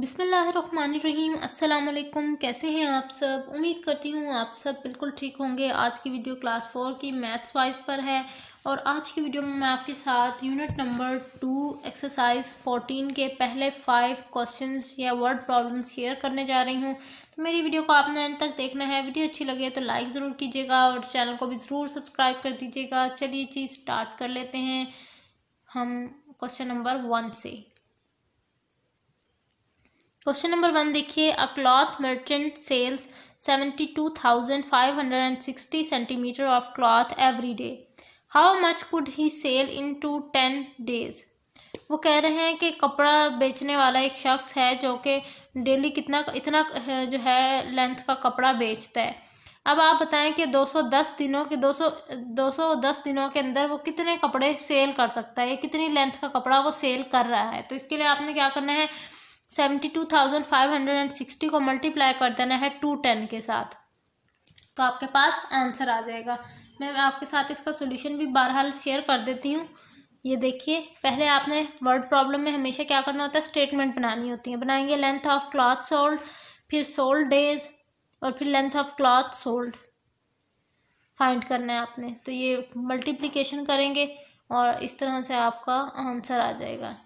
बिसमीम् अल्लाम कैसे हैं आप सब उम्मीद करती हूँ आप सब बिल्कुल ठीक होंगे आज की वीडियो क्लास फोर की मैथ्स वाइज पर है और आज की वीडियो में मैं आपके साथ unit number two exercise fourteen के पहले फाइव क्वेश्चंस या वर्ड प्रॉब्लम शेयर करने जा रही हूँ तो मेरी वीडियो को आपने अंत तक देखना है वीडियो अच्छी लगे तो लाइक ज़रूर कीजिएगा और चैनल को भी ज़रूर सब्सक्राइब कर दीजिएगा चलिए चीज़ स्टार्ट कर लेते हैं हम क्वेश्चन नंबर वन से क्वेश्चन नंबर वन देखिए a cloth merchant sells seventy two thousand five hundred and sixty centimetre of cloth every day how much could he sell in two ten days वो कह रहे हैं कि कपड़ा बेचने वाला एक शख्स है जो कि डेली कितना इतना जो है लेंथ का कपड़ा बेचता है अब आप बताएं कि 210 दिनों के 200 210 दिनों के अंदर वो कितने कपड़े सेल कर सकता है कितनी लेंथ का कपड़ा वो सेल कर रहा है तो इसके लिए आपने क्या करना है seventy two thousand five hundred and sixty को मल्टीप्लाई कर देना है टू टेन के साथ तो आपके पास आंसर आ जाएगा मैं आपके साथ इसका सोल्यूशन भी बहरहाल शेयर कर देती हूँ ये देखिए पहले आपने वर्ड प्रॉब्लम में हमेशा क्या करना होता है स्टेटमेंट बनानी होती है बनाएंगे लेंथ ऑफ क्लॉथ सोल्ड फिर सोल्ड डेज और फिर length of cloth sold find करना है आपने तो ये मल्टीप्लिकेशन करेंगे और इस तरह से आपका आंसर आ जाएगा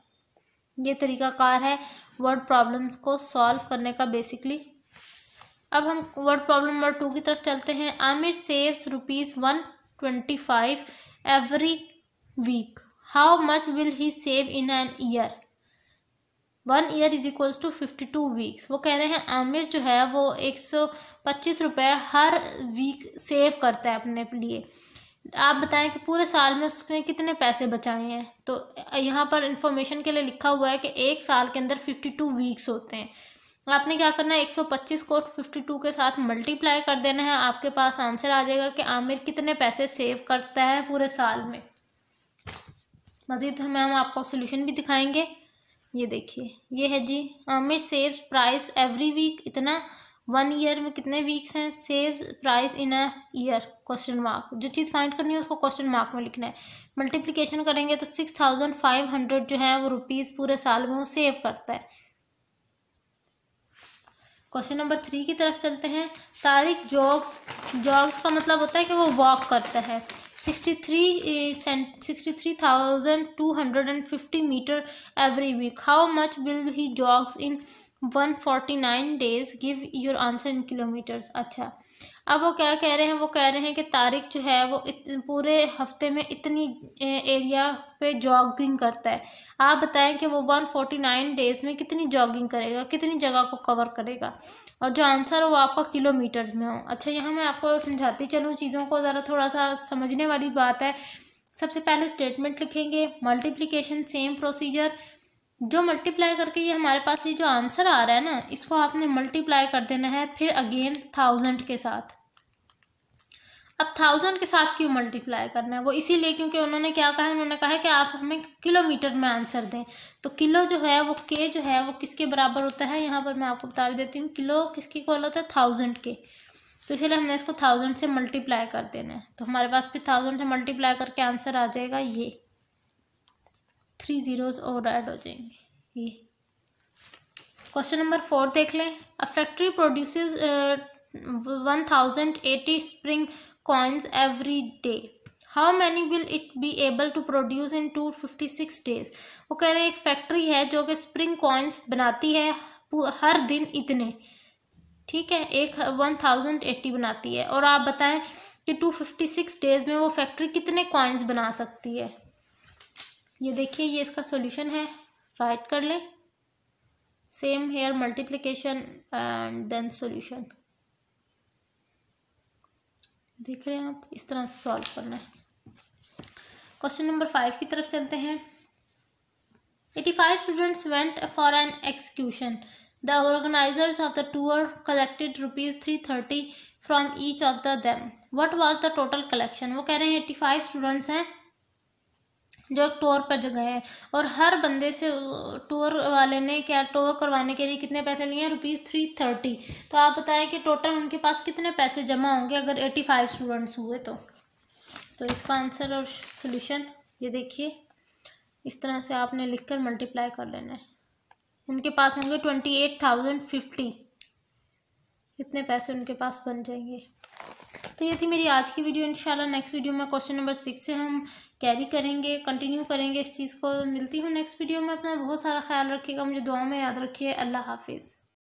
ये तरीकाकार है वर्ड प्रॉब्लम्स को सॉल्व करने का बेसिकली अब हम वर्ड प्रॉब्लम नंबर टू की तरफ चलते हैं Aamir saves rupees one twenty five every week how much will he save in an year one year is equals to fifty two weeks वो कह रहे हैं आमिर जो है वो एक सौ पच्चीस रुपये हर वीक सेव करता है अपने लिए आप बताएं कि पूरे साल में उसने कितने पैसे बचाए हैं तो यहाँ पर इंफॉर्मेशन के लिए लिखा हुआ है कि एक साल के अंदर फिफ्टी टू वीक्स होते हैं आपने क्या करना है एक सौ पच्चीस को फिफ्टी टू के साथ मल्टीप्लाई कर देना है आपके पास आंसर आ जाएगा कि आमिर कितने पैसे सेव करता है पूरे साल में मज़ीद हमें हम आपको सोल्यूशन भी दिखाएंगे ये देखिए ये है जी Aamir save price every week इतना वन ईयर में कितने वीक्स हैं save price in a year question mark जो चीज़ फाइंड करनी है उसको क्वेश्चन मार्क में लिखना है मल्टीप्लिकेशन करेंगे तो सिक्स थाउजेंड फाइव हंड्रेड जो है वो रुपीज़ पूरे साल में वो सेव करता है क्वेश्चन नंबर थ्री की तरफ चलते हैं तारिक जॉग्स जॉग्स का मतलब होता है कि वो वॉक करता है sixty three sixty three thousand two hundred and fifty metre every week how much will he jogs in one forty nine days give your answer in kilometres अच्छा अब वो क्या कह रहे हैं वो कह रहे हैं कि तारिक जो है वो इत, पूरे हफ्ते में इतनी एरिया पे जॉगिंग करता है आप बताएं कि वो वन फोर्टी नाइन डेज़ में कितनी जॉगिंग करेगा कितनी जगह को कवर करेगा और जो आंसर हो वो आपका किलोमीटर्स में हो अच्छा यहाँ मैं आपको समझाती चलूँ चीज़ों को ज़रा थोड़ा सा समझने वाली बात है सबसे पहले स्टेटमेंट लिखेंगे मल्टीप्लीकेशन सेम प्रोसीजर जो मल्टीप्लाई करके ये हमारे पास ये जो आंसर आ रहा है ना इसको आपने मल्टीप्लाई कर देना है फिर अगेन थाउजेंड के साथ अब थाउजेंड के साथ क्यों मल्टीप्लाई करना है वो इसीलिए क्योंकि उन्होंने क्या कहा है उन्होंने कहा है कि आप हमें किलोमीटर में आंसर दें तो किलो जो है वो के जो है वो किसके बराबर होता है यहाँ पर मैं आपको बता भी देती हूँ किलो किसके कॉल होता है थाउजेंड के तो इसलिए हमने इसको थाउजेंड से मल्टीप्लाई कर देना है तो हमारे पास फिर थाउजेंड से मल्टीप्लाई करके आंसर आ जाएगा ये थ्री ज़ीरोज़ और ऐड हो जाएंगे ये क्वेश्चन नंबर फोर देख लें a factory produce one thousand eighty spring coins every day how many will it be able to produce in two fifty six days वो कह रहे हैं एक फैक्ट्री है जो कि स्प्रिंग कॉइन्स बनाती है हर दिन इतने ठीक है एक वन थाउजेंड एट्टी बनाती है और आप बताएं कि टू फिफ्टी सिक्स डेज में वो फैक्ट्री कितने कॉइन्स बना सकती है ये देखिए ये इसका सॉल्यूशन है राइट कर लें same here multiplication and then solution देख रहे हैं आप इस तरह से सॉल्व करना है क्वेश्चन नंबर फाइव की तरफ चलते हैं eighty five students went for an excursion the organisers of the tour collected rupees three thirty from each of the them what was the total collection वो कह रहे हैं एट्टी फाइव स्टूडेंट्स हैं जो टूर पर जगह है और हर बंदे से टूर वाले ने क्या टूर करवाने के लिए कितने पैसे लिए हैं रुपीज़ थ्री थर्टी तो आप बताएं कि टोटल उनके पास कितने पैसे जमा होंगे अगर एटी फाइव स्टूडेंट्स हुए तो तो इसका आंसर और सोल्यूशन ये देखिए इस तरह से आपने लिख कर मल्टीप्लाई कर लेना है उनके पास होंगे ट्वेंटी एट थाउजेंड फिफ्टी इतने पैसे उनके पास बन जाएंगे तो ये थी मेरी आज की वीडियो इंशाल्लाह नेक्स्ट वीडियो में क्वेश्चन नंबर सिक्स से हम कैरी करेंगे कंटिन्यू करेंगे इस चीज़ को मिलती हूँ नेक्स्ट वीडियो में अपना बहुत सारा ख्याल रखिएगा मुझे दुआ में याद रखिए अल्लाह हाफिज़